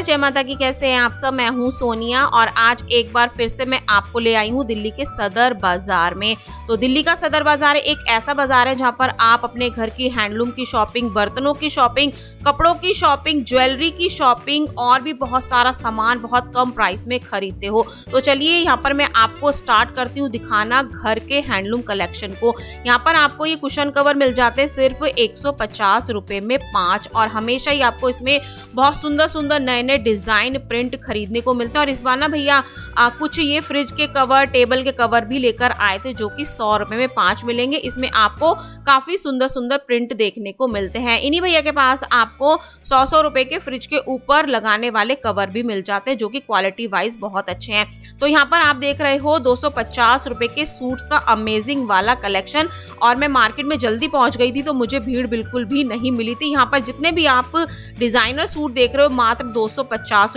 नमस्कार जय माता की कैसे हैं आप सब मैं हूं सोनिया और आज एक बार फिर से मैं आपको ले आई हूं दिल्ली के सदर बाजार में तो दिल्ली का सदर बाजार एक ऐसा बाजार है जहाँ पर आप अपने घर की हैंडलूम की शॉपिंग बर्तनों की शॉपिंग कपड़ों की शॉपिंग ज्वेलरी की शॉपिंग और भी बहुत सारा सामान बहुत कम प्राइस में खरीदते हो तो चलिए यहाँ पर मैं आपको स्टार्ट करती हूँ दिखाना घर के हैंडलूम कलेक्शन को यहाँ पर आपको ये कुशन कवर मिल जाते हैं सिर्फ एक सौ में पाँच और हमेशा ही आपको इसमें बहुत सुंदर सुंदर नए नए डिज़ाइन प्रिंट खरीदने को मिलते हैं और इस बार ना भैया कुछ ये फ्रिज के कवर टेबल के कवर भी लेकर आए थे जो कि सौ रुपए में पांच मिलेंगे इसमें आपको काफ़ी सुंदर सुंदर प्रिंट देखने को मिलते हैं इन्हीं भैया के पास आपको सौ सौ रुपए के फ्रिज के ऊपर लगाने वाले कवर भी मिल जाते हैं जो कि क्वालिटी वाइज बहुत अच्छे हैं तो यहाँ पर आप देख रहे हो दो सौ के सूट्स का अमेजिंग वाला कलेक्शन और मैं मार्केट में जल्दी पहुंच गई थी तो मुझे भीड़ बिल्कुल भी नहीं मिली थी यहाँ पर जितने भी आप डिज़ाइनर सूट देख रहे हो मात्र दो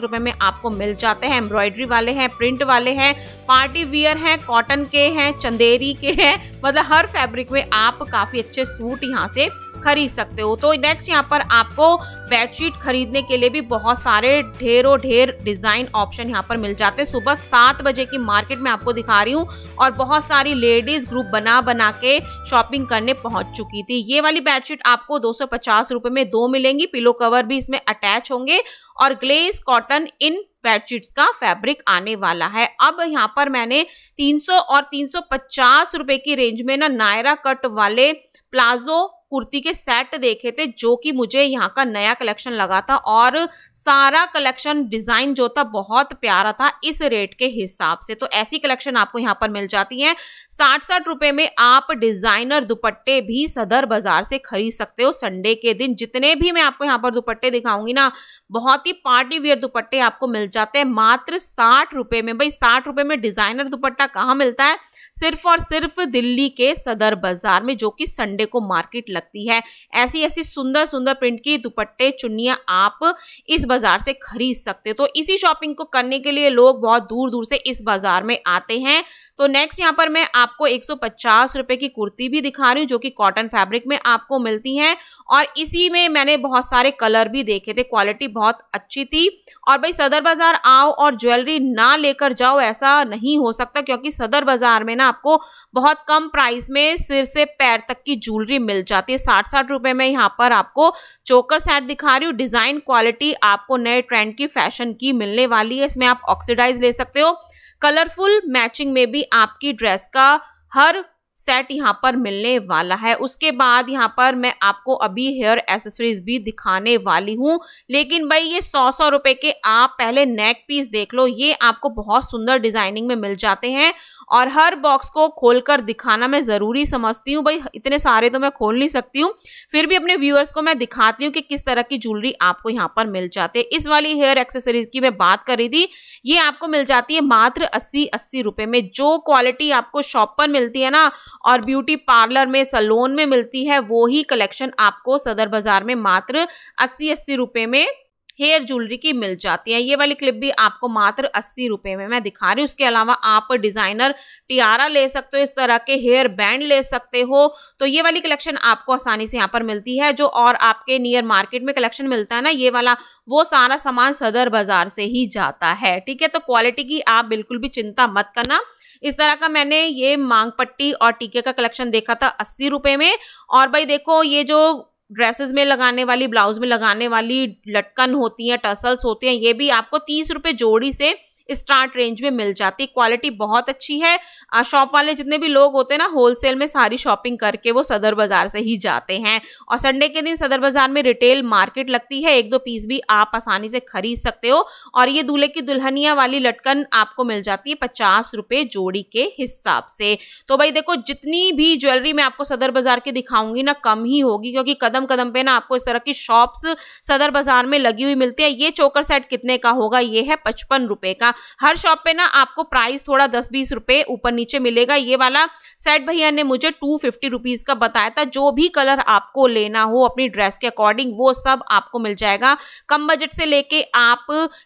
रुपए में आपको मिल जाते हैं एम्ब्रॉयडरी वाले हैं प्रिंट वाले हैं पार्टी वियर हैं कॉटन के हैं चंदेरी के हैं मतलब हर फैब्रिक में आप काफ़ी अच्छे सूट यहाँ से खरीद सकते हो तो नेक्स्ट यहाँ पर आपको बेडशीट खरीदने के लिए भी बहुत सारे ढेरों ढेर डिज़ाइन ऑप्शन यहाँ पर मिल जाते हैं सुबह सात बजे की मार्केट में आपको दिखा रही हूँ और बहुत सारी लेडीज़ ग्रुप बना बना के शॉपिंग करने पहुंच चुकी थी ये वाली बेडशीट आपको दो सौ में दो मिलेंगी पिलो कवर भी इसमें अटैच होंगे और ग्लेस कॉटन इन बेडशीट्स का फैब्रिक आने वाला है अब यहाँ पर मैंने 300 और 350 रुपए की रेंज में ना नायरा कट वाले प्लाजो कुर्ती के सेट देखे थे जो कि मुझे यहाँ का नया कलेक्शन लगा था और सारा कलेक्शन डिज़ाइन जो था बहुत प्यारा था इस रेट के हिसाब से तो ऐसी कलेक्शन आपको यहाँ पर मिल जाती है साठ साठ रुपये में आप डिज़ाइनर दुपट्टे भी सदर बाज़ार से खरीद सकते हो संडे के दिन जितने भी मैं आपको यहाँ पर दुपट्टे दिखाऊंगी ना बहुत ही पार्टी वियर दुपट्टे आपको मिल जाते हैं मात्र साठ रुपये में भाई साठ रुपये में डिज़ाइनर दुपट्टा कहाँ मिलता है सिर्फ और सिर्फ दिल्ली के सदर बाजार में जो कि संडे को मार्केट लगती है ऐसी ऐसी सुंदर सुंदर प्रिंट की दुपट्टे चुनिया आप इस बाजार से खरीद सकते तो इसी शॉपिंग को करने के लिए लोग बहुत दूर दूर से इस बाजार में आते हैं तो नेक्स्ट यहाँ पर मैं आपको एक रुपए की कुर्ती भी दिखा रही हूँ जो कि कॉटन फैब्रिक में आपको मिलती है और इसी में मैंने बहुत सारे कलर भी देखे थे क्वालिटी बहुत अच्छी थी और भाई सदर बाज़ार आओ और ज्वेलरी ना लेकर जाओ ऐसा नहीं हो सकता क्योंकि सदर बाज़ार में ना आपको बहुत कम प्राइस में सिर से पैर तक की ज्वेलरी मिल जाती है साठ साठ रुपये में यहाँ पर आपको चोकर सेट दिखा रही हूँ डिज़ाइन क्वालिटी आपको नए ट्रेंड की फैशन की मिलने वाली है इसमें आप ऑक्सीडाइज ले सकते हो कलरफुल मैचिंग में भी आपकी ड्रेस का हर सेट यहाँ पर मिलने वाला है उसके बाद यहाँ पर मैं आपको अभी हेयर एसेसरीज भी दिखाने वाली हूँ लेकिन भाई ये सौ सौ रुपए के आप पहले नेक पीस देख लो ये आपको बहुत सुंदर डिजाइनिंग में मिल जाते हैं और हर बॉक्स को खोलकर दिखाना मैं ज़रूरी समझती हूँ भाई इतने सारे तो मैं खोल नहीं सकती हूँ फिर भी अपने व्यूअर्स को मैं दिखाती हूँ कि किस तरह की ज्वेलरी आपको यहाँ पर मिल जाती है इस वाली हेयर एक्सेसरीज की मैं बात कर रही थी ये आपको मिल जाती है मात्र अस्सी अस्सी रुपये में जो क्वालिटी आपको शॉप पर मिलती है ना और ब्यूटी पार्लर में सलोन में मिलती है वो ही कलेक्शन आपको सदर बाज़ार में मात्र अस्सी अस्सी रुपये में हेयर ज्वेलरी की मिल जाती है ये वाली क्लिप भी आपको मात्र अस्सी रुपये में मैं दिखा रही हूँ उसके अलावा आप डिज़ाइनर टियारा ले सकते हो इस तरह के हेयर बैंड ले सकते हो तो ये वाली कलेक्शन आपको आसानी से यहाँ पर मिलती है जो और आपके नियर मार्केट में कलेक्शन मिलता है ना ये वाला वो सारा सामान सदर बाज़ार से ही जाता है ठीक है तो क्वालिटी की आप बिल्कुल भी चिंता मत करना इस तरह का मैंने ये मांग पट्टी और टीके का कलेक्शन देखा था अस्सी रुपये में और भाई देखो ये जो ड्रेसेस में लगाने वाली ब्लाउज में लगाने वाली लटकन होती हैं टसल्स होते हैं ये भी आपको तीस रुपये जोड़ी से स्टार्ट रेंज में मिल जाती है क्वालिटी बहुत अच्छी है शॉप वाले जितने भी लोग होते हैं ना होलसेल में सारी शॉपिंग करके वो सदर बाज़ार से ही जाते हैं और संडे के दिन सदर बाज़ार में रिटेल मार्केट लगती है एक दो पीस भी आप आसानी से खरीद सकते हो और ये दूल्हे की दुल्हनिया वाली लटकन आपको मिल जाती है पचास रुपये जोड़ी के हिसाब से तो भाई देखो जितनी भी ज्वेलरी मैं आपको सदर बाज़ार की दिखाऊंगी ना कम ही होगी क्योंकि कदम कदम पे ना आपको इस तरह की शॉप्स सदर बाज़ार में लगी हुई मिलती है ये चोकर सेट कितने का होगा ये है पचपन रुपये का मिलेगा हर शॉप पे ना आपको प्राइस थोड़ा दस बीस रुपए ऊपर नीचे मिलेगा ये वाला सेट भैया ने मुझे टू फिफ्टी रुपीज का बताया था जो भी कलर आपको लेना हो अपनी ड्रेस के अकॉर्डिंग वो सब आपको मिल जाएगा कम बजट से लेके आप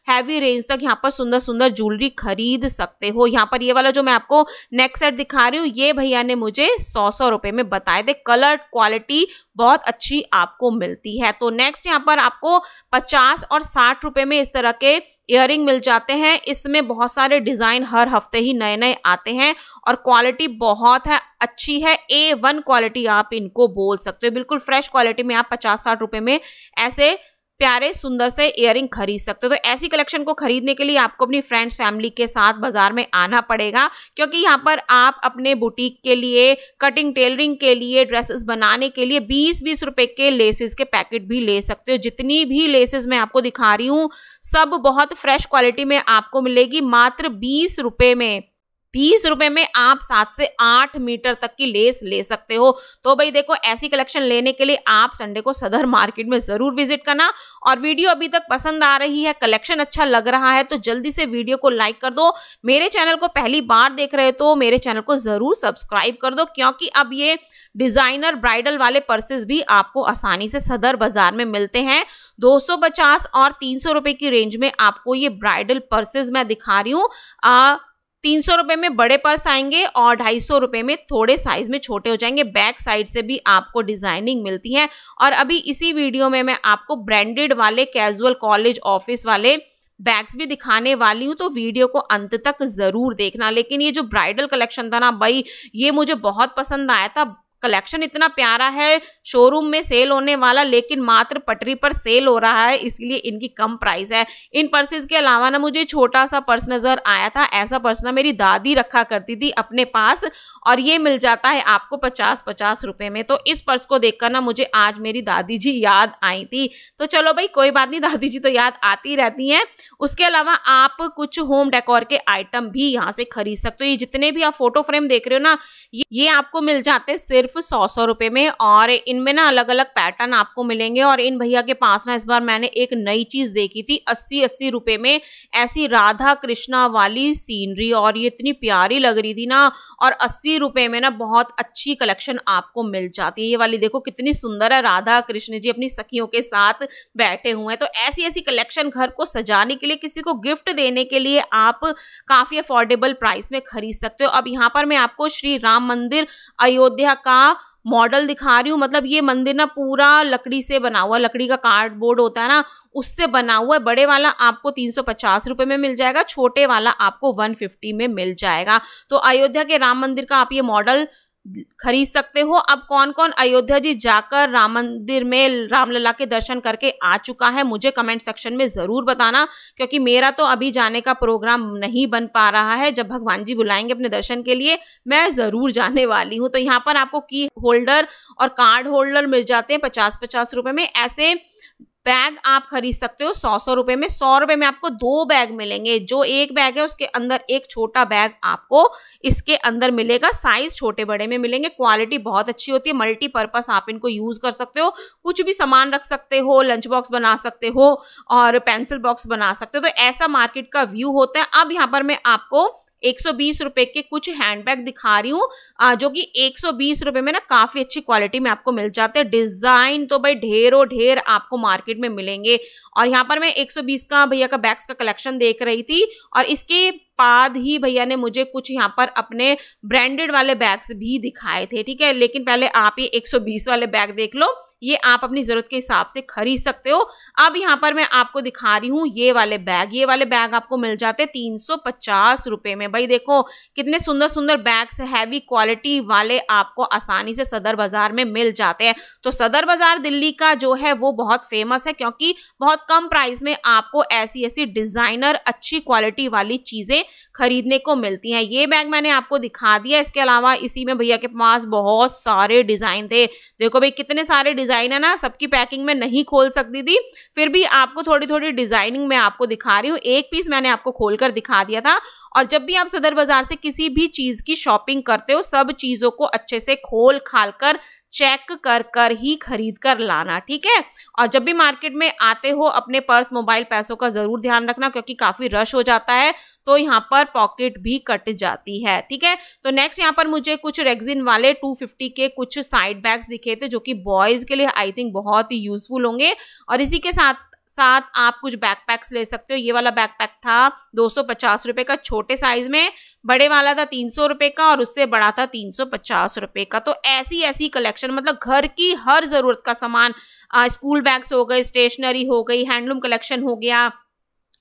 हैवी रेंज तक यहाँ पर सुंदर सुंदर ज्वेलरी खरीद सकते हो यहाँ पर ये वाला जो मैं आपको नेक सेट दिखा रही हूँ ये भैया ने मुझे सौ सौ रुपए में बताए थे कलर क्वालिटी बहुत अच्छी आपको मिलती है तो नेक्स्ट यहाँ पर आपको पचास और साठ रुपए में इस तरह के इयर मिल जाते हैं इसमें बहुत सारे डिज़ाइन हर हफ्ते ही नए नए आते हैं और क्वालिटी बहुत है अच्छी है ए वन क्वालिटी आप इनको बोल सकते हो बिल्कुल फ्रेश क्वालिटी में आप पचास साठ रुपये में ऐसे प्यारे सुंदर से इयरिंग खरीद सकते हो तो ऐसी कलेक्शन को खरीदने के लिए आपको अपनी फ्रेंड्स फैमिली के साथ बाजार में आना पड़ेगा क्योंकि यहाँ पर आप अपने बुटीक के लिए कटिंग टेलरिंग के लिए ड्रेसेस बनाने के लिए बीस बीस रुपए के लेसेस के पैकेट भी ले सकते हो जितनी भी लेसेस मैं आपको दिखा रही हूँ सब बहुत फ्रेश क्वालिटी में आपको मिलेगी मात्र बीस रुपये में बीस रुपए में आप सात से आठ मीटर तक की लेस ले सकते हो तो भाई देखो ऐसी कलेक्शन लेने के लिए आप संडे को सदर मार्केट में ज़रूर विजिट करना और वीडियो अभी तक पसंद आ रही है कलेक्शन अच्छा लग रहा है तो जल्दी से वीडियो को लाइक कर दो मेरे चैनल को पहली बार देख रहे हो तो मेरे चैनल को ज़रूर सब्सक्राइब कर दो क्योंकि अब ये डिज़ाइनर ब्राइडल वाले पर्सेस भी आपको आसानी से सदर बाज़ार में मिलते हैं 250 और 300 रुपए की रेंज में आपको ये ब्राइडल पर्सेस मैं दिखा रही हूँ तीन सौ रुपये में बड़े पर्स आएंगे और ढाई सौ रुपये में थोड़े साइज में छोटे हो जाएंगे बैक साइड से भी आपको डिजाइनिंग मिलती है और अभी इसी वीडियो में मैं आपको ब्रांडेड वाले कैजुअल कॉलेज ऑफिस वाले बैग्स भी दिखाने वाली हूँ तो वीडियो को अंत तक ज़रूर देखना लेकिन ये जो ब्राइडल कलेक्शन था ना भाई ये मुझे बहुत पसंद आया था कलेक्शन इतना प्यारा है शोरूम में सेल होने वाला लेकिन मात्र पटरी पर सेल हो रहा है इसलिए इनकी कम प्राइस है इन पर्सेज के अलावा ना मुझे छोटा सा पर्स नज़र आया था ऐसा पर्स ना मेरी दादी रखा करती थी अपने पास और ये मिल जाता है आपको पचास पचास रुपये में तो इस पर्स को देखकर ना मुझे आज मेरी दादी जी याद आई थी तो चलो भाई कोई बात नहीं दादी जी तो याद आती रहती हैं उसके अलावा आप कुछ होम डेकोर के आइटम भी यहाँ से खरीद सकते हो ये जितने भी आप फोटो फ्रेम देख रहे हो ना ये आपको मिल जाते हैं सिर्फ सिर्फ सौ सौ रुपये में और इनमें ना अलग अलग पैटर्न आपको मिलेंगे और इन भैया के पास ना इस बार मैंने एक नई चीज़ देखी थी अस्सी अस्सी रुपये में ऐसी राधा कृष्णा वाली सीनरी और ये इतनी प्यारी लग रही थी ना और अस्सी रुपये में ना बहुत अच्छी कलेक्शन आपको मिल जाती है ये वाली देखो कितनी सुंदर है राधा कृष्ण जी अपनी सखियों के साथ बैठे हुए हैं तो ऐसी ऐसी कलेक्शन घर को सजाने के लिए किसी को गिफ्ट देने के लिए आप काफ़ी अफोर्डेबल प्राइस में खरीद सकते हो अब यहाँ पर मैं आपको श्री राम मंदिर अयोध्या का का मॉडल दिखा रही हूँ मतलब ये मंदिर ना पूरा लकड़ी से बना हुआ लकड़ी का कार्डबोर्ड होता है ना उससे बना हुआ है बड़े वाला आपको तीन सौ पचास में मिल जाएगा छोटे वाला आपको वन फिफ्टी में मिल जाएगा तो अयोध्या के राम मंदिर का आप ये मॉडल खरीद सकते हो अब कौन कौन अयोध्या जी जाकर राम मंदिर में रामलला के दर्शन करके आ चुका है मुझे कमेंट सेक्शन में ज़रूर बताना क्योंकि मेरा तो अभी जाने का प्रोग्राम नहीं बन पा रहा है जब भगवान जी बुलाएंगे अपने दर्शन के लिए मैं ज़रूर जाने वाली हूँ तो यहाँ पर आपको की होल्डर और कार्ड होल्डर मिल जाते हैं पचास पचास रुपये में ऐसे बैग आप खरीद सकते हो सौ सौ रुपये में सौ रुपये में आपको दो बैग मिलेंगे जो एक बैग है उसके अंदर एक छोटा बैग आपको इसके अंदर मिलेगा साइज छोटे बड़े में मिलेंगे क्वालिटी बहुत अच्छी होती है मल्टीपर्पज़ आप इनको यूज़ कर सकते हो कुछ भी सामान रख सकते हो लंच बॉक्स बना सकते हो और पेंसिल बॉक्स बना सकते हो तो ऐसा मार्केट का व्यू होता है अब यहाँ पर मैं आपको 120 रुपए के कुछ हैंडबैग दिखा रही हूँ जो कि 120 रुपए में ना काफी अच्छी क्वालिटी में आपको मिल जाते हैं डिजाइन तो भाई ढेरों ढेर आपको मार्केट में मिलेंगे और यहाँ पर मैं 120 का भैया का बैग्स का कलेक्शन देख रही थी और इसके बाद ही भैया ने मुझे कुछ यहाँ पर अपने ब्रांडेड वाले बैग्स भी दिखाए थे ठीक है लेकिन पहले आप ये एक वाले बैग देख लो ये आप अपनी ज़रूरत के हिसाब से खरीद सकते हो अब यहाँ पर मैं आपको दिखा रही हूँ ये वाले बैग ये वाले बैग आपको मिल जाते हैं तीन सौ पचास रुपये में भाई देखो कितने सुंदर सुंदर बैग्स हैवी क्वालिटी वाले आपको आसानी से सदर बाज़ार में मिल जाते हैं तो सदर बाज़ार दिल्ली का जो है वो बहुत फेमस है क्योंकि बहुत कम प्राइस में आपको ऐसी ऐसी डिज़ाइनर अच्छी क्वालिटी वाली चीज़ें खरीदने को मिलती हैं ये बैग मैंने आपको दिखा दिया इसके अलावा इसी में भैया के पास बहुत सारे डिज़ाइन थे देखो भाई कितने सारे डिज़ाइन है ना सबकी पैकिंग में नहीं खोल सकती थी फिर भी आपको थोड़ी थोड़ी डिज़ाइनिंग मैं आपको दिखा रही हूँ एक पीस मैंने आपको खोल कर दिखा दिया था और जब भी आप सदर बाज़ार से किसी भी चीज़ की शॉपिंग करते हो सब चीज़ों को अच्छे से खोल खाल कर चेक कर कर ही खरीद कर लाना ठीक है और जब भी मार्केट में आते हो अपने पर्स मोबाइल पैसों का ज़रूर ध्यान रखना क्योंकि काफ़ी रश हो जाता है तो यहाँ पर पॉकेट भी कट जाती है ठीक है तो नेक्स्ट यहाँ पर मुझे कुछ रेगजिन वाले 250 के कुछ साइड बैग्स दिखे थे जो कि बॉयज़ के लिए आई थिंक बहुत ही यूजफुल होंगे और इसी के साथ साथ आप कुछ बैकपैक्स ले सकते हो ये वाला बैकपैक था दो रुपए का छोटे साइज में बड़े वाला था तीन सौ का और उससे बड़ा था तीन सौ पचास का तो ऐसी ऐसी कलेक्शन मतलब घर की हर ज़रूरत का सामान स्कूल बैग्स हो गए स्टेशनरी हो गई हैंडलूम कलेक्शन हो गया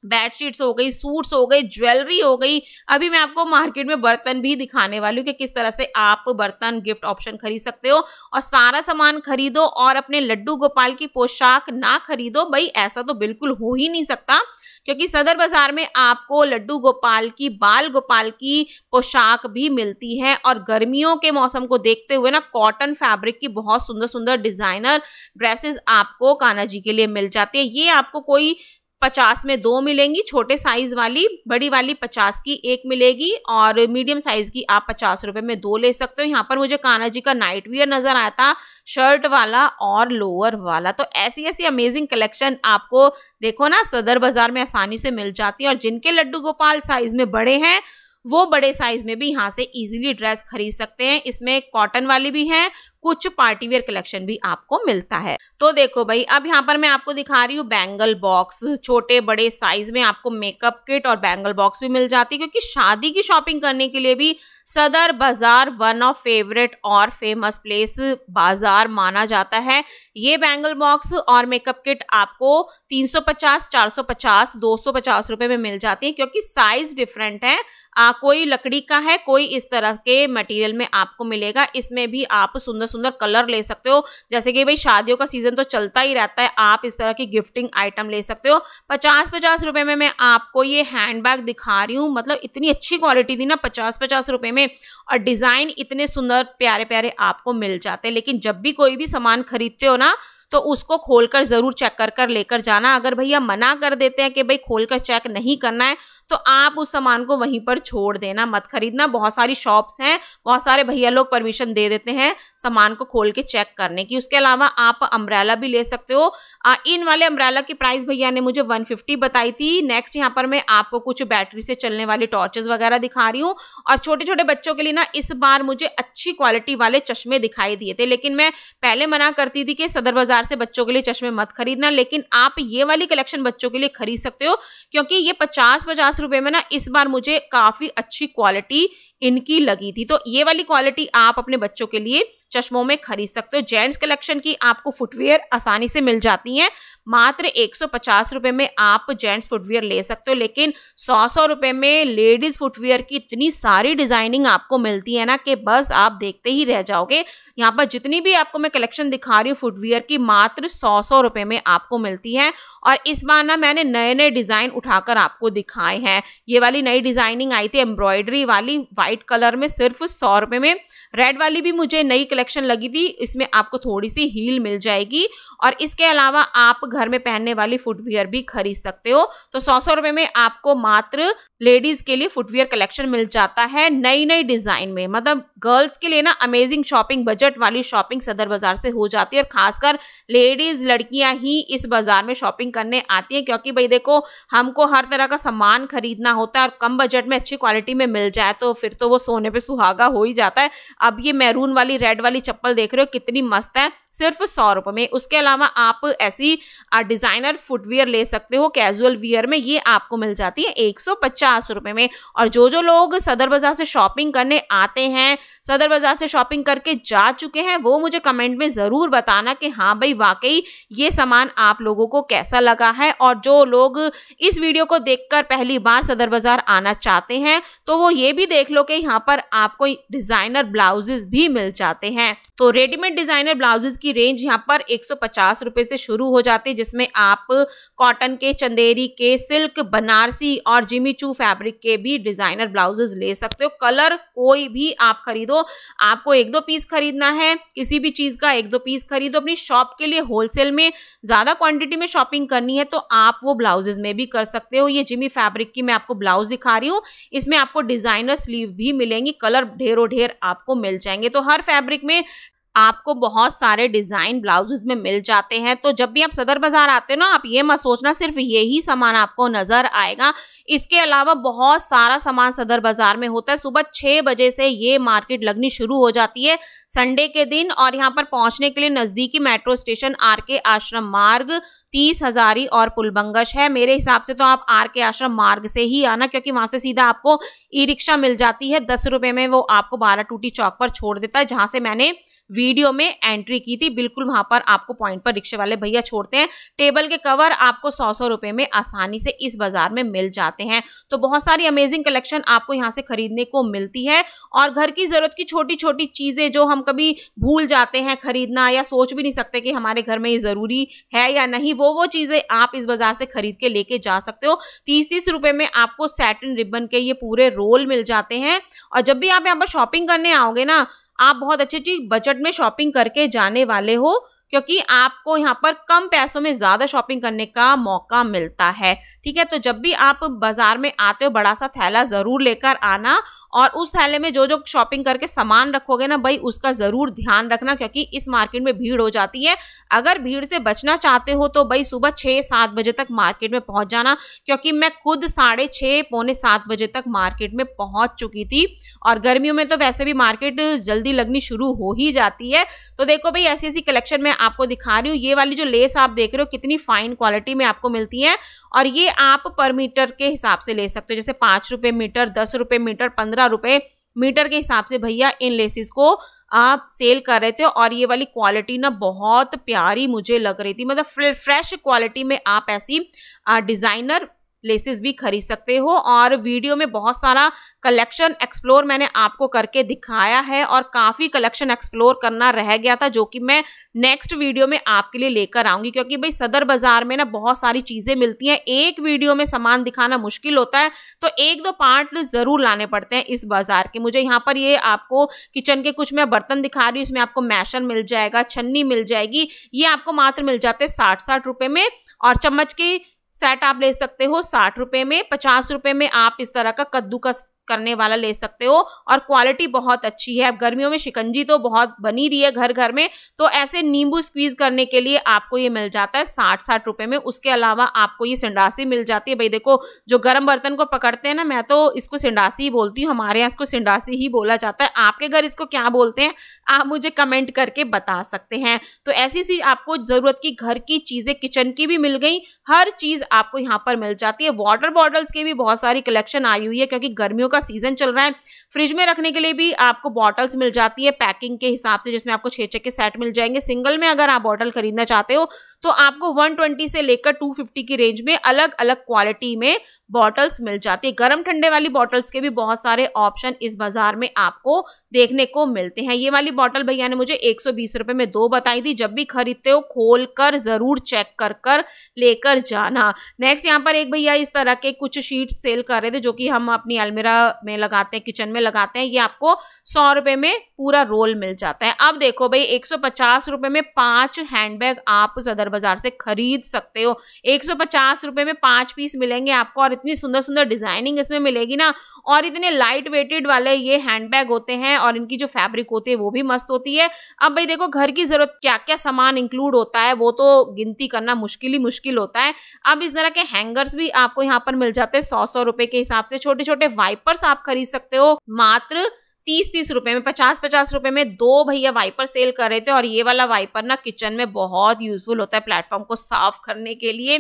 बेडशीट्स हो गई सूट्स हो गई ज्वेलरी हो गई अभी मैं आपको मार्केट में बर्तन भी दिखाने वाली हूँ कि किस तरह से आप बर्तन गिफ्ट ऑप्शन खरीद सकते हो और सारा सामान खरीदो और अपने लड्डू गोपाल की पोशाक ना खरीदो भाई ऐसा तो बिल्कुल हो ही नहीं सकता क्योंकि सदर बाजार में आपको लड्डू गोपाल की बाल गोपाल की पोशाक भी मिलती है और गर्मियों के मौसम को देखते हुए ना कॉटन फैब्रिक की बहुत सुंदर सुंदर डिजाइनर ड्रेसेस आपको कान्हा जी के लिए मिल जाती है ये आपको कोई पचास में दो मिलेंगी छोटे साइज वाली बड़ी वाली पचास की एक मिलेगी और मीडियम साइज की आप पचास रुपए में दो ले सकते हो यहाँ पर मुझे कान्हा जी का नाइट वियर नजर आया था शर्ट वाला और लोअर वाला तो ऐसी ऐसी अमेजिंग कलेक्शन आपको देखो ना सदर बाजार में आसानी से मिल जाती है और जिनके लड्डू गोपाल साइज में बड़े हैं वो बड़े साइज में भी यहाँ से इजीली ड्रेस खरीद सकते हैं इसमें कॉटन वाली भी है कुछ पार्टी वेयर कलेक्शन भी आपको मिलता है तो देखो भाई अब यहाँ पर मैं आपको दिखा रही हूँ बैंगल बॉक्स छोटे बड़े साइज में आपको मेकअप किट और बैंगल बॉक्स भी मिल जाती है क्योंकि शादी की शॉपिंग करने के लिए भी Sadar Bazaar one of favourite और फेमस प्लेस बाजार माना जाता है ये बैंगल बॉक्स और मेकअप किट आपको 350, 450, 250 रुपए में मिल जाती है क्योंकि साइज डिफरेंट है आ, कोई लकड़ी का है कोई इस तरह के मटेरियल में आपको मिलेगा इसमें भी आप सुंदर सुंदर कलर ले सकते हो जैसे कि भाई शादियों का सीजन तो चलता ही रहता है आप इस तरह की गिफ्टिंग आइटम ले सकते हो पचास पचास रुपए में मैं आपको ये हैंडबैग दिखा रही हूँ मतलब इतनी अच्छी क्वालिटी थी ना पचास पचास रुपए में और डिज़ाइन इतने सुंदर प्यारे प्यारे आपको मिल जाते हैं लेकिन जब भी कोई भी सामान खरीदते हो ना तो उसको खोलकर ज़रूर चेक कर कर लेकर जाना अगर भैया मना कर देते हैं कि भाई खोलकर चेक नहीं करना है तो आप उस सामान को वहीं पर छोड़ देना मत खरीदना बहुत सारी शॉप्स हैं बहुत सारे भैया लोग परमिशन दे देते हैं सामान को खोल के चेक करने की उसके अलावा आप अम्ब्रेला भी ले सकते हो इन वाले अम्ब्रेला की प्राइस भैया ने मुझे 150 बताई थी नेक्स्ट यहाँ पर मैं आपको कुछ बैटरी से चलने वाले टॉर्चेस वगैरह दिखा रही हूँ और छोटे छोटे बच्चों के लिए ना इस बार मुझे अच्छी क्वालिटी वाले चश्मे दिखाई दिए थे लेकिन मैं पहले मना करती थी कि सदर बाजार से बच्चों के लिए चश्मे मत खरीदना लेकिन आप ये वाली कलेक्शन बच्चों के लिए खरीद सकते हो क्योंकि ये पचास पचास रुपये में ना इस बार मुझे काफ़ी अच्छी क्वालिटी इनकी लगी थी तो ये वाली क्वालिटी आप अपने बच्चों के लिए चश्मों में खरीद सकते हो जेंट्स कलेक्शन की आपको फुटवेयर आसानी से मिल जाती हैं मात्र एक सौ में आप जेंट्स फुटवेयर ले सकते हो लेकिन सौ सौ रुपये में लेडीज़ फुटवेयर की इतनी सारी डिज़ाइनिंग आपको मिलती है ना कि बस आप देखते ही रह जाओगे यहाँ पर जितनी भी आपको मैं कलेक्शन दिखा रही हूँ फुटवियर की मात्र सौ सौ रुपये में आपको मिलती है और इस बार ना मैंने नए नए डिज़ाइन उठाकर आपको दिखाए हैं ये वाली नई डिज़ाइनिंग आई थी एम्ब्रॉयडरी वाली वाइट कलर में सिर्फ सौ रुपये में रेड वाली भी मुझे नई कलेक्शन लगी थी इसमें आपको थोड़ी सी हील मिल जाएगी और इसके अलावा आप घर में पहनने वाली फुटवियर भी खरीद सकते हो तो सौ सौ रुपये में आपको मात्र लेडीज़ के लिए फुटवियर कलेक्शन मिल जाता है नई नई डिज़ाइन में मतलब गर्ल्स के लिए ना अमेजिंग शॉपिंग बजट बजट वाली शॉपिंग सदर बाजार से हो जाती है और खासकर लेडीज लड़कियां ही इस बाजार में शॉपिंग करने आती हैं क्योंकि भाई देखो हमको हर तरह का सामान खरीदना होता है और कम बजट में अच्छी क्वालिटी में मिल जाए तो फिर तो वो सोने पर सुहागा हो ही जाता है अब ये मैरून वाली रेड वाली चप्पल देख रहे हो कितनी मस्त है सिर्फ सौ रुपये में उसके अलावा आप ऐसी डिज़ाइनर फुटवेयर ले सकते हो कैजुअल वियर में ये आपको मिल जाती है एक सौ में और जो जो लोग सदर बाज़ार से शॉपिंग करने आते हैं सदर बाज़ार से शॉपिंग करके जा चुके हैं वो मुझे कमेंट में ज़रूर बताना कि हाँ भाई वाकई ये सामान आप लोगों को कैसा लगा है और जो लोग इस वीडियो को देखकर पहली बार सदर बाज़ार आना चाहते हैं तो वो ये भी देख लो कि यहाँ पर आपको डिज़ाइनर ब्लाउजेज भी मिल जाते हैं तो रेडीमेड डिज़ाइनर ब्लाउजेज की रेंज यहाँ पर एक रुपए से शुरू हो जाती है जिसमें आप कॉटन के चंदेरी के सिल्क बनारसी और जिमी चू फैब्रिक के भी डिज़ाइनर ब्लाउजेज ले सकते हो कलर कोई भी आप खरीदो आपको एक दो पीस खरीदना करना है किसी भी चीज़ का एक दो पीस खरीदो अपनी शॉप के लिए होलसेल में ज़्यादा क्वांटिटी में शॉपिंग करनी है तो आप वो ब्लाउजेज में भी कर सकते हो ये जिमी फैब्रिक की मैं आपको ब्लाउज दिखा रही हूँ इसमें आपको डिज़ाइनर स्लीव भी मिलेंगी कलर ढेरों ढेर आपको मिल जाएंगे तो हर फैब्रिक में आपको बहुत सारे डिज़ाइन ब्लाउज में मिल जाते हैं तो जब भी आप सदर बाज़ार आते हो ना आप ये मत सोचना सिर्फ यही सामान आपको नज़र आएगा इसके अलावा बहुत सारा सामान सदर बाज़ार में होता है सुबह छः बजे से ये मार्केट लगनी शुरू हो जाती है संडे के दिन और यहाँ पर पहुँचने के लिए नज़दीकी मेट्रो स्टेशन आर के आश्रम मार्ग तीस हजारी और पुलबंगश है मेरे हिसाब से तो आप आर के आश्रम मार्ग से ही आना क्योंकि वहां से सीधा आपको ई रिक्शा मिल जाती है दस रुपए में वो आपको बारह टूटी चौक पर छोड़ देता है जहां से मैंने वीडियो में एंट्री की थी बिल्कुल वहां पर आपको पॉइंट पर रिक्शे वाले भैया छोड़ते हैं टेबल के कवर आपको सौ सौ रुपए में आसानी से इस बाजार में मिल जाते हैं तो बहुत सारी अमेजिंग कलेक्शन आपको यहाँ से खरीदने को मिलती है और घर की जरूरत की छोटी छोटी चीजें जो हम कभी भूल जाते हैं खरीदना या सोच भी नहीं सकते कि हमारे घर में ये जरूरी है या नहीं वो वो चीजें आप इस बाजार से खरीद के लेके जा सकते हो तीस तीस रुपए में आपको सैटिन रिबन के ये पूरे रोल मिल जाते हैं और जब भी आप यहाँ पर शॉपिंग करने आओगे ना आप बहुत अच्छी अच्छी बजट में शॉपिंग करके जाने वाले हो क्योंकि आपको यहाँ पर कम पैसों में ज़्यादा शॉपिंग करने का मौका मिलता है ठीक है तो जब भी आप बाजार में आते हो बड़ा सा थैला जरूर लेकर आना और उस थैले में जो जो शॉपिंग करके सामान रखोगे ना भाई उसका ज़रूर ध्यान रखना क्योंकि इस मार्केट में भीड़ हो जाती है अगर भीड़ से बचना चाहते हो तो भाई सुबह छः सात बजे तक मार्केट में पहुंच जाना क्योंकि मैं खुद साढ़े छः पौने सात बजे तक मार्केट में पहुंच चुकी थी और गर्मियों में तो वैसे भी मार्केट जल्दी लगनी शुरू हो ही जाती है तो देखो भाई ऐसी ऐसी कलेक्शन मैं आपको दिखा रही हूँ ये वाली जो लेस आप देख रहे हो कितनी फाइन क्वालिटी में आपको मिलती है और ये आप पर मीटर के हिसाब से ले सकते हो जैसे पाँच रुपये मीटर दस रुपये मीटर पंद्रह रुपये मीटर के हिसाब से भैया इन लेसिस को आप सेल कर रहे थे और ये वाली क्वालिटी ना बहुत प्यारी मुझे लग रही थी मतलब फ्रेश क्वालिटी में आप ऐसी डिज़ाइनर लेसेस भी खरीद सकते हो और वीडियो में बहुत सारा कलेक्शन एक्सप्लोर मैंने आपको करके दिखाया है और काफ़ी कलेक्शन एक्सप्लोर करना रह गया था जो कि मैं नेक्स्ट वीडियो में आपके लिए लेकर आऊँगी क्योंकि भाई सदर बाज़ार में ना बहुत सारी चीज़ें मिलती हैं एक वीडियो में सामान दिखाना मुश्किल होता है तो एक दो पार्ट ज़रूर लाने पड़ते हैं इस बाज़ार के मुझे यहाँ पर ये आपको किचन के कुछ मैं बर्तन दिखा रही हूँ इसमें आपको मैशन मिल जाएगा छन्नी मिल जाएगी ये आपको मात्र मिल जाते हैं साठ साठ रुपये में और चम्मच की सेट आप ले सकते हो साठ रुपए में पचास रुपए में आप इस तरह का कद्दू का करने वाला ले सकते हो और क्वालिटी बहुत अच्छी है अब गर्मियों में शिकंजी तो बहुत बनी रही है घर घर में तो ऐसे नींबू स्क्वीज करने के लिए आपको ये मिल जाता है साठ साठ रुपए में उसके अलावा आपको ये सिंडासी मिल जाती है भाई देखो जो गर्म बर्तन को पकड़ते हैं ना मैं तो इसको सिंडासी ही बोलती हूँ हमारे यहाँ इसको सिंडासी ही बोला जाता है आपके घर इसको क्या बोलते हैं आप मुझे कमेंट करके बता सकते हैं तो ऐसी सी आपको ज़रूरत की घर की चीज़ें किचन की भी मिल गई हर चीज़ आपको यहाँ पर मिल जाती है वाटर बॉटल्स की भी बहुत सारी कलेक्शन आई हुई है क्योंकि गर्मियों का का सीजन चल रहा है फ्रिज में रखने के लिए भी आपको बॉटल्स मिल जाती है पैकिंग के हिसाब से जिसमें आपको छः छः के सेट मिल जाएंगे सिंगल में अगर आप बॉटल खरीदना चाहते हो तो आपको 120 से लेकर 250 की रेंज में अलग अलग क्वालिटी में बॉटल्स मिल जाती है गर्म ठंडे वाली बॉटल्स के भी बहुत सारे ऑप्शन इस बाजार में आपको देखने को मिलते हैं ये वाली बॉटल भैया ने मुझे एक रुपए में दो बताई थी जब भी खरीदते हो खोल कर ज़रूर चेक कर कर लेकर जाना नेक्स्ट यहाँ पर एक भैया इस तरह के कुछ शीट सेल कर रहे थे जो कि हम अपनी अलमेरा में लगाते हैं किचन में लगाते हैं ये आपको सौ रुपए में पूरा रोल मिल जाता है अब देखो भाई एक रुपए में पांच हैंडबैग आप सदर बाजार से खरीद सकते हो एक रुपए में पांच पीस मिलेंगे आपको और इतनी सुंदर सुंदर डिजाइनिंग इसमें मिलेगी ना और इतने लाइट वेटेड वाले ये हैंडबैग होते हैं और इनकी जो फैब्रिक होती है वो भी मस्त होती है अब भाई देखो घर की जरूरत क्या क्या सामान इंक्लूड होता है वो तो गिनती करना मुश्किल ही मुश्किल होता है अब इस तरह के हैंगर्स भी आपको यहाँ पर मिल जाते हैं सौ सौ रुपए के हिसाब से छोटे छोटे वाइपर्स आप खरीद सकते हो मात्र तीस तीस रुपए में पचास पचास रुपए में दो भैया वाइपर सेल कर रहे थे और ये वाला वाइपर ना किचन में बहुत यूजफुल होता है प्लेटफॉर्म को साफ करने के लिए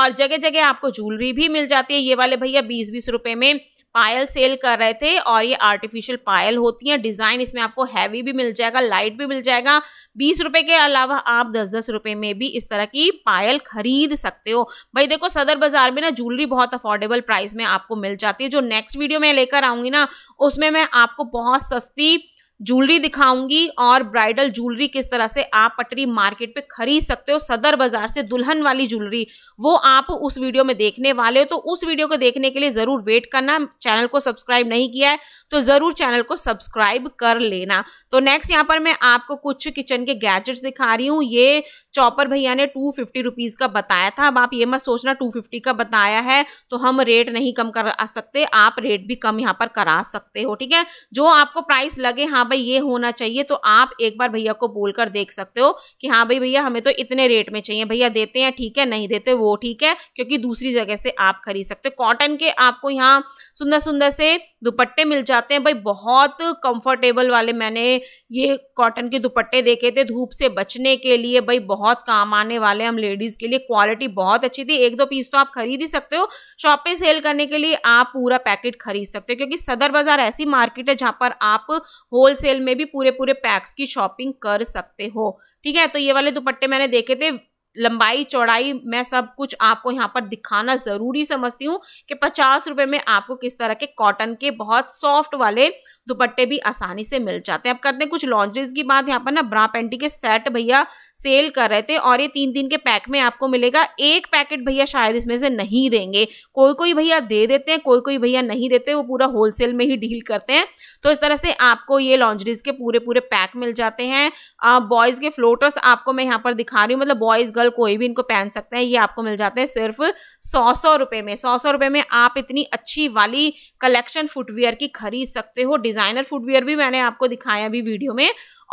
और जगह जगह आपको ज्वेलरी भी मिल जाती है ये वाले भैया बीस बीस रुपए में पायल सेल कर रहे थे और ये आर्टिफिशियल पायल होती है डिज़ाइन इसमें आपको हैवी भी मिल जाएगा लाइट भी मिल जाएगा बीस रुपए के अलावा आप दस दस रुपए में भी इस तरह की पायल खरीद सकते हो भाई देखो सदर बाजार में ना ज्वेलरी बहुत अफोर्डेबल प्राइस में आपको मिल जाती है जो नेक्स्ट वीडियो में लेकर आऊंगी ना उसमें मैं आपको बहुत सस्ती ज्वेलरी दिखाऊंगी और ब्राइडल ज्वेलरी किस तरह से आप पटरी मार्केट पे खरीद सकते हो सदर बाजार से दुल्हन वाली ज्वेलरी वो आप उस वीडियो में देखने वाले हो तो उस वीडियो को देखने के लिए ज़रूर वेट करना चैनल को सब्सक्राइब नहीं किया है तो ज़रूर चैनल को सब्सक्राइब कर लेना तो नेक्स्ट यहाँ पर मैं आपको कुछ किचन के गैजेट्स दिखा रही हूँ ये चॉपर भैया ने टू फिफ्टी रुपीज़ का बताया था अब आप ये मत सोचना टू फिफ्टी का बताया है तो हम रेट नहीं कम कर सकते आप रेट भी कम यहाँ पर करा सकते हो ठीक है जो आपको प्राइस लगे हाँ भाई ये होना चाहिए तो आप एक बार भैया को बोल कर देख सकते हो कि हाँ भाई भैया हमें तो इतने रेट में चाहिए भैया देते हैं ठीक है नहीं देते वो ठीक है क्योंकि दूसरी जगह से आप खरीद सकते हो कॉटन के आपको यहाँ सुंदर सुंदर से दुपट्टे मिल जाते हैं भाई बहुत कंफर्टेबल वाले मैंने ये कॉटन के दुपट्टे देखे थे धूप से बचने के लिए भाई बहुत काम आने वाले हम लेडीज़ के लिए क्वालिटी बहुत अच्छी थी एक दो पीस तो आप खरीद ही सकते हो शॉप पे सेल करने के लिए आप पूरा पैकेट खरीद सकते हो क्योंकि सदर बाज़ार ऐसी मार्केट है जहाँ पर आप होलसेल में भी पूरे पूरे पैक्स की शॉपिंग कर सकते हो ठीक है तो ये वाले दुपट्टे मैंने देखे थे लंबाई चौड़ाई मैं सब कुछ आपको यहाँ पर दिखाना ज़रूरी समझती हूँ कि पचास रुपये में आपको किस तरह के कॉटन के बहुत सॉफ्ट वाले दुपट्टे भी आसानी से मिल जाते हैं अब करते हैं कुछ लॉन्ड्रीज की बात यहाँ पर ना ब्रा पेंटी के सेट भैया सेल कर रहे थे और ये तीन दिन के पैक में आपको मिलेगा एक पैकेट भैया शायद इसमें से नहीं देंगे कोई कोई भैया दे देते हैं कोई कोई भैया नहीं देते वो पूरा होलसेल में ही डील करते हैं तो इस तरह से आपको ये लॉन्ड्रीज के पूरे पूरे पैक मिल जाते हैं बॉयज़ के फ्लोटर्स आपको मैं यहाँ पर दिखा रही हूँ मतलब बॉयज़ गर्ल कोई भी इनको पहन सकते हैं ये आपको मिल जाते हैं सिर्फ सौ सौ रुपये में सौ सौ रुपये में आप इतनी अच्छी वाली कलेक्शन फुटवेयर की खरीद सकते हो डिज़ाइनर फुटवेयर भी मैंने आपको दिखाया अभी वीडियो में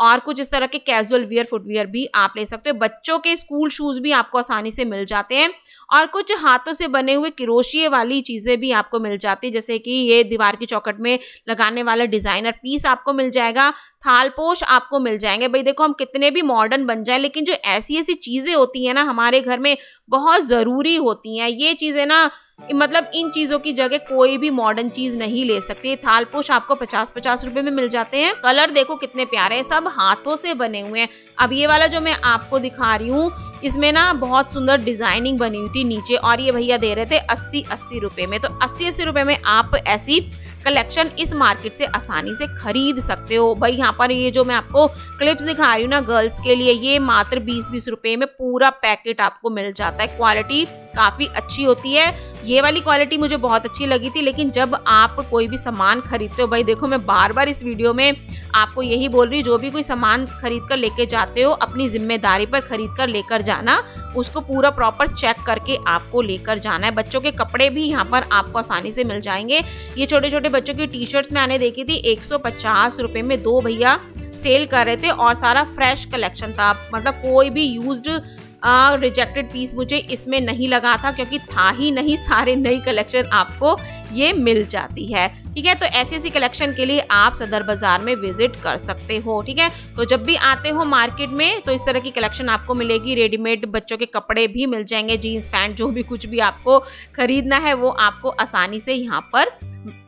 और कुछ इस तरह के कैजुअल वियर फुटवेयर भी आप ले सकते हो बच्चों के स्कूल शूज़ भी आपको आसानी से मिल जाते हैं और कुछ हाथों से बने हुए किरोशिए वाली चीज़ें भी आपको मिल जाती है जैसे कि ये दीवार की चौकट में लगाने वाला डिज़ाइनर पीस आपको मिल जाएगा थालपोश आपको मिल जाएंगे भाई देखो हम कितने भी मॉडर्न बन जाए लेकिन जो ऐसी ऐसी चीज़ें होती हैं ना हमारे घर में बहुत ज़रूरी होती हैं ये चीज़ें ना मतलब इन चीजों की जगह कोई भी मॉडर्न चीज नहीं ले सकती थाल पोश आपको पचास पचास रुपए में मिल जाते हैं कलर देखो कितने प्यारे हैं सब हाथों से बने हुए हैं अब ये वाला जो मैं आपको दिखा रही हूँ इसमें ना बहुत सुंदर डिजाइनिंग बनी हुई थी नीचे और ये भैया दे रहे थे अस्सी अस्सी रुपए में तो अस्सी अस्सी रुपए में आप ऐसी कलेक्शन इस मार्केट से आसानी से खरीद सकते हो भाई यहाँ पर ये जो मैं आपको क्लिप्स दिखा रही हूँ ना गर्ल्स के लिए ये मात्र बीस बीस रुपए में पूरा पैकेट आपको मिल जाता है क्वालिटी काफी अच्छी होती है ये वाली क्वालिटी मुझे बहुत अच्छी लगी थी लेकिन जब आप कोई भी सामान खरीदते हो भाई देखो मैं बार बार इस वीडियो में आपको यही बोल रही हूँ जो भी कोई सामान खरीद कर लेके जाते हो अपनी जिम्मेदारी पर खरीद कर लेकर जाना उसको पूरा प्रॉपर चेक करके आपको लेकर जाना है बच्चों के कपड़े भी यहाँ पर आपको आसानी से मिल जाएंगे ये छोटे छोटे बच्चों की टी शर्ट्स मैंने देखी थी एक सौ में दो भैया सेल कर रहे थे और सारा फ्रेश कलेक्शन था मतलब कोई भी यूज्ड रिजेक्टेड पीस मुझे इसमें नहीं लगा था क्योंकि था ही नहीं सारे नई कलेक्शन आपको ये मिल जाती है ठीक है तो ऐसी ऐसी कलेक्शन के लिए आप सदर बाज़ार में विजिट कर सकते हो ठीक है तो जब भी आते हो मार्केट में तो इस तरह की कलेक्शन आपको मिलेगी रेडीमेड बच्चों के कपड़े भी मिल जाएंगे जीन्स पैंट जो भी कुछ भी आपको खरीदना है वो आपको आसानी से यहाँ पर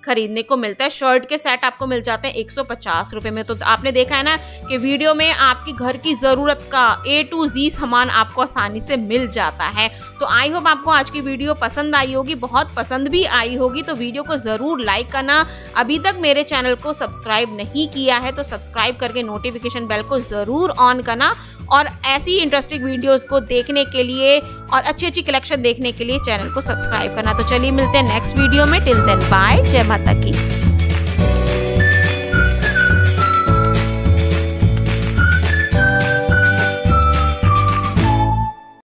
खरीदने को मिलता है शर्ट के सेट आपको मिल जाते हैं एक सौ में तो आपने देखा है ना कि वीडियो में आपकी घर की ज़रूरत का ए टू जी सामान आपको आसानी से मिल जाता है तो आई होप आपको आज की वीडियो पसंद आई होगी बहुत पसंद भी आई होगी तो वीडियो को ज़रूर लाइक करना अभी तक मेरे चैनल को सब्सक्राइब नहीं किया है तो सब्सक्राइब करके नोटिफिकेशन बेल को ज़रूर ऑन करना और ऐसी इंटरेस्टिंग वीडियोस को देखने के लिए और अच्छी अच्छी कलेक्शन देखने के लिए चैनल को सब्सक्राइब करना तो चलिए मिलते हैं नेक्स्ट वीडियो में टिल देन बाय जय माता की